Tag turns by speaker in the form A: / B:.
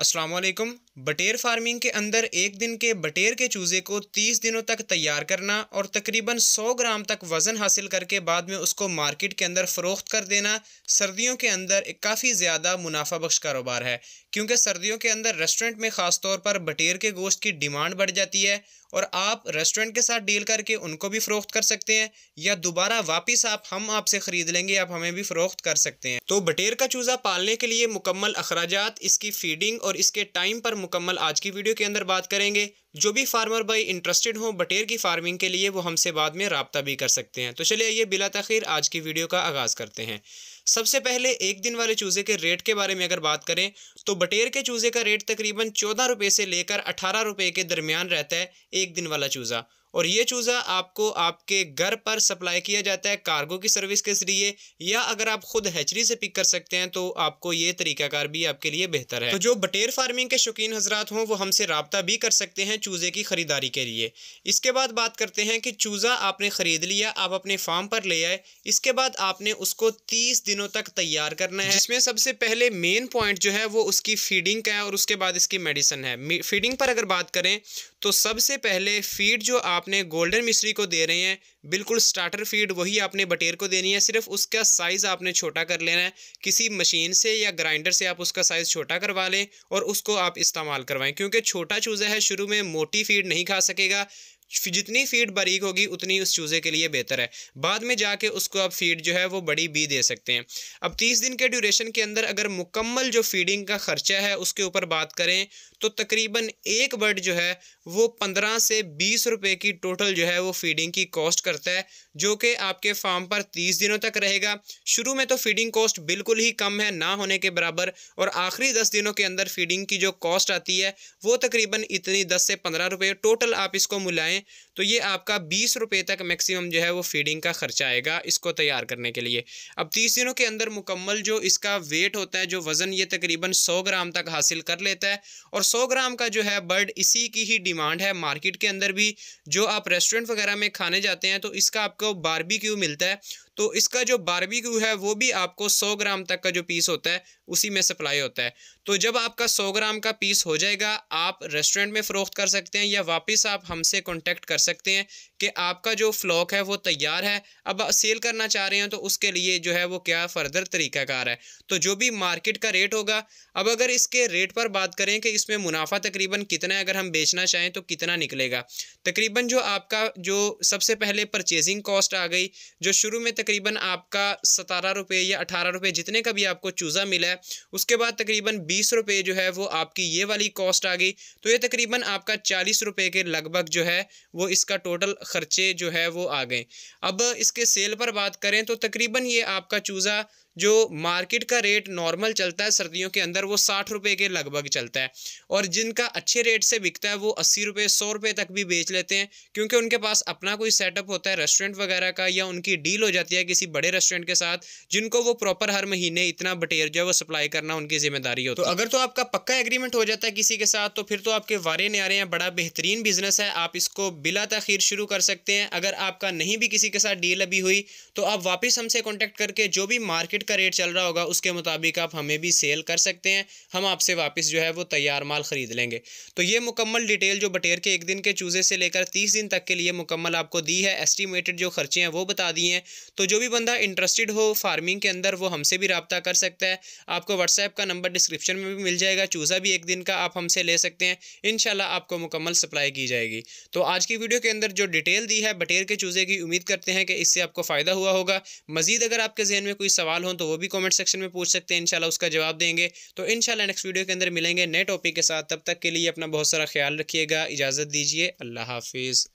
A: असलकम बटेर फार्मिंग के अंदर एक दिन के बटेर के चूज़े को 30 दिनों तक तैयार करना और तकरीबन 100 ग्राम तक वज़न हासिल करके बाद में उसको मार्केट के अंदर फ़रोख्त कर देना सर्दियों के अंदर एक काफ़ी ज़्यादा मुनाफा बख्श कारोबार है क्योंकि सर्दियों के अंदर रेस्टोरेंट में ख़ास तौर पर बटेर के गोश्त की डिमांड बढ़ जाती है और आप रेस्टोरेंट के साथ डील करके उनको भी फ़रोख्त कर सकते हैं या दोबारा वापस आप हम आपसे ख़रीद लेंगे आप हमें भी फ़रोख्त कर सकते हैं तो बटेर का चूज़ा पालने के लिए मुकम्मल अखराज इसकी फीडिंग और इसके टाइम पर मुकम्मल आज की वीडियो के अंदर बात करेंगे जो भी फार्मर भाई इंटरेस्टेड हो बटेर की फार्मिंग के लिए वो हमसे बाद में रबता भी कर सकते हैं तो चलिए ये बिला तखीर आज की वीडियो का आगाज़ करते हैं सबसे पहले एक दिन वाले चूज़े के रेट के बारे में अगर बात करें तो बटेर के चूज़े का रेट तकरीबन चौदह रुपये से लेकर अठारह रुपये के दरमियान रहता है एक दिन वाला चूज़ा और ये चूज़ा आपको आपके घर पर सप्लाई किया जाता है कार्गो की सर्विस के जरिए या अगर आप खुद हैचरी से पिक कर सकते हैं तो आपको ये तरीकाकार भी आपके लिए बेहतर है तो जो बटेर फार्मिंग के शौकीन हजरात हों वो हमसे रबता भी कर सकते हैं चूज़े की ख़रीदारी के लिए इसके बाद बात करते हैं कि चूज़ा आपने ख़रीद लिया आप अपने फार्म पर ले आए इसके बाद आपने उसको तीस दिनों तक तैयार करना है इसमें सबसे पहले मेन पॉइंट जो है वो उसकी फीडिंग का है और उसके बाद इसकी मेडिसन है फीडिंग पर अगर बात करें तो सबसे पहले फीड जो आपने गोल्डन मिश्री को दे रहे हैं बिल्कुल स्टार्टर फीड वही आपने बटेर को देनी है सिर्फ उसका साइज़ आपने छोटा कर लेना है किसी मशीन से या ग्राइंडर से आप उसका साइज़ छोटा करवा लें और उसको आप इस्तेमाल करवाएं क्योंकि छोटा चूज़ा है शुरू में मोटी फीड नहीं खा सकेगा जितनी फीड बारीक होगी उतनी उस चूज़े के लिए बेहतर है बाद में जाके उसको आप फीड जो है वो बड़ी भी दे सकते हैं अब तीस दिन के ड्यूरेशन के अंदर अगर मुकम्मल जो फीडिंग का ख़र्चा है उसके ऊपर बात करें तो तकरीबन एक बर्ड जो है वो पंद्रह से बीस रुपए की टोटल जो है वो फीडिंग की कॉस्ट करता है जो कि आपके फार्म पर तीस दिनों तक रहेगा शुरू में तो फीडिंग कॉस्ट बिल्कुल ही कम है ना होने के बराबर और आखिरी दस दिनों के अंदर फीडिंग की जो कॉस्ट आती है वो तकरीबन इतनी दस से पंद्रह रुपये टोटल आप इसको मिलाएँ तो ये आपका बीस रुपये तक मैक्सिमम जो है वो फीडिंग का खर्चा आएगा इसको तैयार करने के लिए अब तीस दिनों के अंदर मुकम्मल जो इसका वेट होता है जो वज़न ये तकरीबन सौ ग्राम तक हासिल कर लेता है और सौ ग्राम का जो है बर्ड इसी की ही डिमांड है मार्केट के अंदर भी जो आप रेस्टोरेंट वगैरह में खाने जाते हैं तो इसका आपको आपको बारबी मिलता है तो इसका जो क्यू है वो भी आपको 100 ग्राम तक का जो पीस होता है उसी में सप्लाई होता है तो जब आपका 100 ग्राम का पीस हो जाएगा आप रेस्टोरेंट में फ़रोख्त कर सकते हैं या वापस आप हमसे कॉन्टेक्ट कर सकते हैं कि आपका जो फ्लॉक है वो तैयार है अब सेल करना चाह रहे हैं तो उसके लिए जो है वो क्या फ़र्दर तरीकाकार है तो जो भी मार्केट का रेट होगा अब अगर इसके रेट पर बात करें कि इसमें मुनाफा तकरीबन कितना है अगर हम बेचना चाहें तो कितना निकलेगा तकरीबन जो आपका जो सबसे पहले परचेजिंग कॉस्ट आ गई जो शुरू में तक तकरीबन आपका सतारह रुपये या अठारह रुपये जितने का भी आपको चूज़ा मिला है उसके बाद तकरीबन बीस रुपये जो है वो आपकी ये वाली कॉस्ट आ गई तो ये तकरीबन आपका चालीस रुपये के लगभग जो है वो इसका टोटल ख़र्चे जो है वो आ गए अब इसके सेल पर बात करें तो तकरीबन ये आपका चूज़ा जो मार्केट का रेट नॉर्मल चलता है सर्दियों के अंदर वो साठ रुपये के लगभग चलता है और जिनका अच्छे रेट से बिकता है वो अस्सी रुपये सौ रुपये तक भी बेच लेते हैं क्योंकि उनके पास अपना कोई सेटअप होता है रेस्टोरेंट वगैरह का या उनकी डील हो जाती है किसी बड़े रेस्टोरेंट के साथ जिनको वो प्रॉपर हर महीने इतना बटेर जो है वो सप्लाई करना उनकी जिम्मेदारी होती तो है तो अगर तो आपका पक्का एग्रीमेंट हो जाता है किसी के साथ तो फिर तो आपके वारे न्यारे हैं बड़ा बेहतरीन बिजनेस है आप इसको बिला तखीर शुरू कर सकते हैं अगर आपका नहीं भी किसी के साथ डील अभी हुई तो आप वापस हमसे कॉन्टैक्ट करके जो भी मार्केट का रेट चल रहा होगा उसके मुताबिक आप हमें भी सेल कर सकते हैं हम आपसे वापस जो है वो तैयार माल ख़रीद लेंगे तो ये मुकम्मल डिटेल जो बटेर के एक दिन के चूज़े से लेकर तीस दिन तक के लिए मुकम्मल आपको दी है एस्टिमेटेड जो खर्चे हैं वो बता दिए हैं तो जो भी बंदा इंटरेस्टेड हो फार्मिंग के अंदर वो हमसे भी रबता कर सकता है आपको व्हाट्सएप का नंबर डिस्क्रिप्शन में भी मिल जाएगा चूज़ा भी एक दिन का आप हमसे ले सकते हैं इन आपको मुकम्मल सप्लाई की जाएगी तो आज की वीडियो के अंदर जो डिटेल दी है बटेर के चूज़े की उम्मीद करते हैं कि इससे आपको फ़ायदा हुआ होगा मज़ीद अगर आपके जहन में कोई सवाल हो तो वो भी कॉमेंट सेक्शन में पूछ सकते हैं इनशाला उसका जवाब देंगे तो इनशाला नेक्स्ट वीडियो के अंदर मिलेंगे नए टॉपिक के साथ तब तक के लिए अपना बहुत सारा ख्याल रखिएगा इजाज़त दीजिए अल्लाह हाफिज़